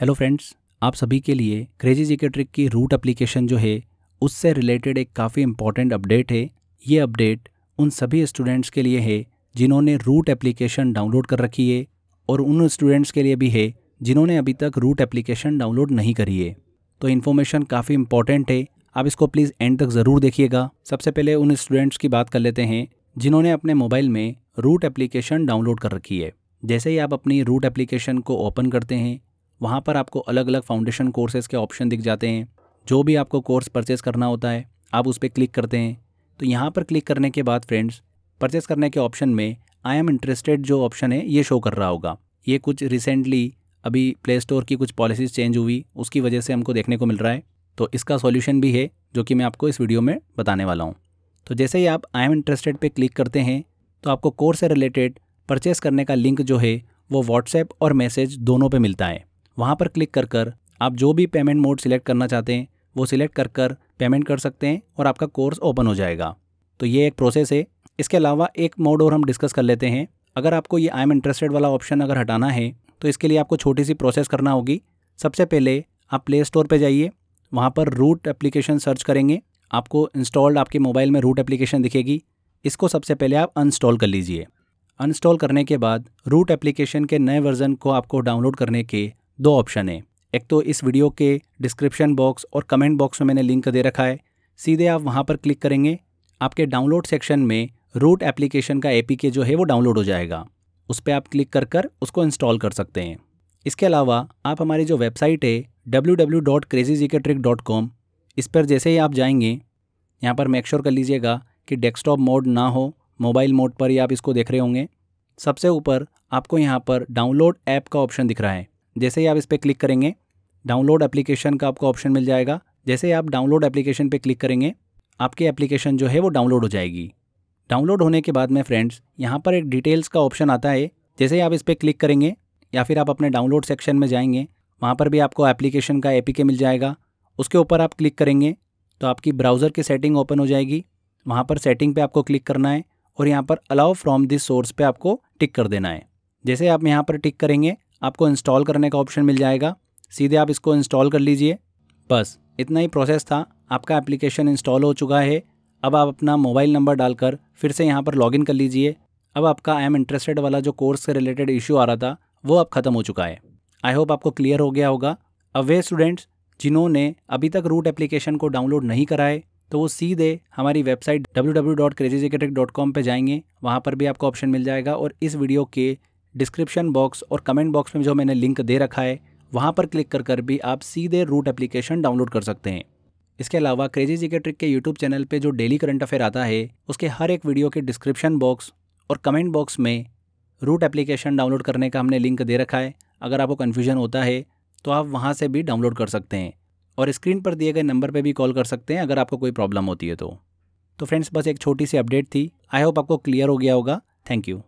hello friends आप सभी के लिए क्रेजी जीके ट्रिक की रूट एप्लीकेशन जो है उससे रिलेटेड एक काफ़ी इंपॉर्टेंट अपडेट है ये अपडेट उन सभी स्टूडेंट्स के लिए है जिन्होंने रूट एप्लीकेशन डाउनलोड कर रखी है और उन स्टूडेंट्स के लिए भी है जिन्होंने अभी तक रूट एप्लीकेशन डाउनलोड नहीं करी है तो इन्फॉर्मेशन काफ़ी इंपॉर्टेंट है आप इसको प्लीज़ एंड तक ज़रूर देखिएगा सबसे पहले उन स्टूडेंट्स की बात कर लेते हैं जिन्होंने अपने मोबाइल में रूट एप्लीकेशन डाउनलोड कर रखी है जैसे ही आप अपनी रूट एप्लीकेशन को ओपन करते हैं वहाँ पर आपको अलग अलग फाउंडेशन कोर्सेज के ऑप्शन दिख जाते हैं जो भी आपको कोर्स परचेज़ करना होता है आप उस पर क्लिक करते हैं तो यहाँ पर क्लिक करने के बाद फ्रेंड्स परचेज़ करने के ऑप्शन में आई एम इंटरेस्टेड जो ऑप्शन है ये शो कर रहा होगा ये कुछ रिसेंटली अभी प्ले स्टोर की कुछ पॉलिसीज़ चेंज हुई उसकी वजह से हमको देखने को मिल रहा है तो इसका सॉल्यूशन भी है जो कि मैं आपको इस वीडियो में बताने वाला हूँ तो जैसे ही आप आई एम इंटरेस्टेड पे क्लिक करते हैं तो आपको कोर्स से रिलेटेड परचेस करने का लिंक जो है वो व्हाट्सएप और मैसेज दोनों पे मिलता है वहाँ पर क्लिक कर कर आप जो भी पेमेंट मोड सिलेक्ट करना चाहते हैं वो सिलेक्ट कर कर पेमेंट कर सकते हैं और आपका कोर्स ओपन हो जाएगा तो ये एक प्रोसेस है इसके अलावा एक मोड और हम डिस्कस कर लेते हैं अगर आपको ये आई एम इंटरेस्टेड वाला ऑप्शन अगर हटाना है तो इसके लिए आपको छोटी सी प्रोसेस करना होगी सबसे पहले आप प्ले स्टोर पर जाइए वहाँ पर रूट एप्लीकेशन सर्च करेंगे आपको इंस्टॉल्ड आपके मोबाइल में रूट एप्लीकेशन दिखेगी इसको सबसे पहले आप अनस्टॉल कर लीजिए अनस्टॉल करने के बाद रूट एप्लीकेशन के नए वर्ज़न को आपको डाउनलोड करने के दो ऑप्शन हैं एक तो इस वीडियो के डिस्क्रिप्शन बॉक्स और कमेंट बॉक्स में मैंने लिंक दे रखा है सीधे आप वहाँ पर क्लिक करेंगे आपके डाउनलोड सेक्शन में रूट एप्लीकेशन का एपीके जो है वो डाउनलोड हो जाएगा उस पर आप क्लिक कर कर उसको इंस्टॉल कर सकते हैं इसके अलावा आप हमारी जो वेबसाइट है कॉम इस पर जैसे ही आप जाएंगे यहाँ पर मेक श्योर कर लीजिएगा कि डेस्कटॉप मोड ना हो मोबाइल मोड पर ही आप इसको देख रहे होंगे सबसे ऊपर आपको यहाँ पर डाउनलोड ऐप का ऑप्शन दिख रहा है जैसे ही आप इस पर क्लिक करेंगे डाउनलोड एप्लीकेशन का आपको ऑप्शन मिल जाएगा जैसे ही आप डाउनलोड एप्लीकेशन पे क्लिक करेंगे आपकी एप्लीकेशन जो है वो डाउनलोड हो जाएगी डाउनलोड होने के बाद में फ्रेंड्स यहाँ पर एक डिटेल्स का ऑप्शन आता है जैसे ही आप इस पर क्लिक करेंगे या फिर आप अपने डाउनलोड सेक्शन में जाएंगे वहाँ पर भी आपको एप्लीकेशन का ए मिल जाएगा उसके ऊपर आप क्लिक करेंगे तो आपकी ब्राउज़र की सेटिंग ओपन हो जाएगी वहाँ पर सेटिंग पे आपको क्लिक करना है और यहाँ पर अलाउ फ्रॉम दिस सोर्स पे आपको टिक कर देना है जैसे आप यहाँ पर टिक करेंगे आपको इंस्टॉल करने का ऑप्शन मिल जाएगा सीधे आप इसको इंस्टॉल कर लीजिए बस इतना ही प्रोसेस था आपका एप्लीकेशन इंस्टॉल हो चुका है अब आप अपना मोबाइल नंबर डालकर फिर से यहाँ पर लॉगिन कर लीजिए अब आपका आई एम इंटरेस्टेड वाला जो कोर्स से रिलेटेड इशू आ रहा था वो अब ख़त्म हो चुका है आई होप आपको क्लियर हो गया होगा अब वे स्टूडेंट्स जिन्होंने अभी तक रूट एप्लीकेशन को डाउनलोड नहीं कराए तो वो सीधे हमारी वेबसाइट डब्ल्यू डब्ल्यू कॉम पर जाएंगे वहाँ पर भी आपको ऑप्शन मिल जाएगा और इस वीडियो के डिस्क्रिप्शन बॉक्स और कमेंट बॉक्स में जो मैंने लिंक दे रखा है वहाँ पर क्लिक कर कर भी आप सीधे रूट एप्लीकेशन डाउनलोड कर सकते हैं इसके अलावा क्रेजी जी के ट्रिक के यूट्यूब चैनल पे जो डेली करंट अफेयर आता है उसके हर एक वीडियो के डिस्क्रिप्शन बॉक्स और कमेंट बॉक्स में रूट एप्लीकेशन डाउनलोड करने का हमने लिंक दे रखा है अगर आपको कन्फ्यूजन होता है तो आप वहाँ से भी डाउनलोड कर सकते हैं और स्क्रीन पर दिए गए नंबर पर भी कॉल कर सकते हैं अगर आपको कोई प्रॉब्लम होती है तो तो फ्रेंड्स बस एक छोटी सी अपडेट थी आई होप आपको क्लियर हो गया होगा थैंक यू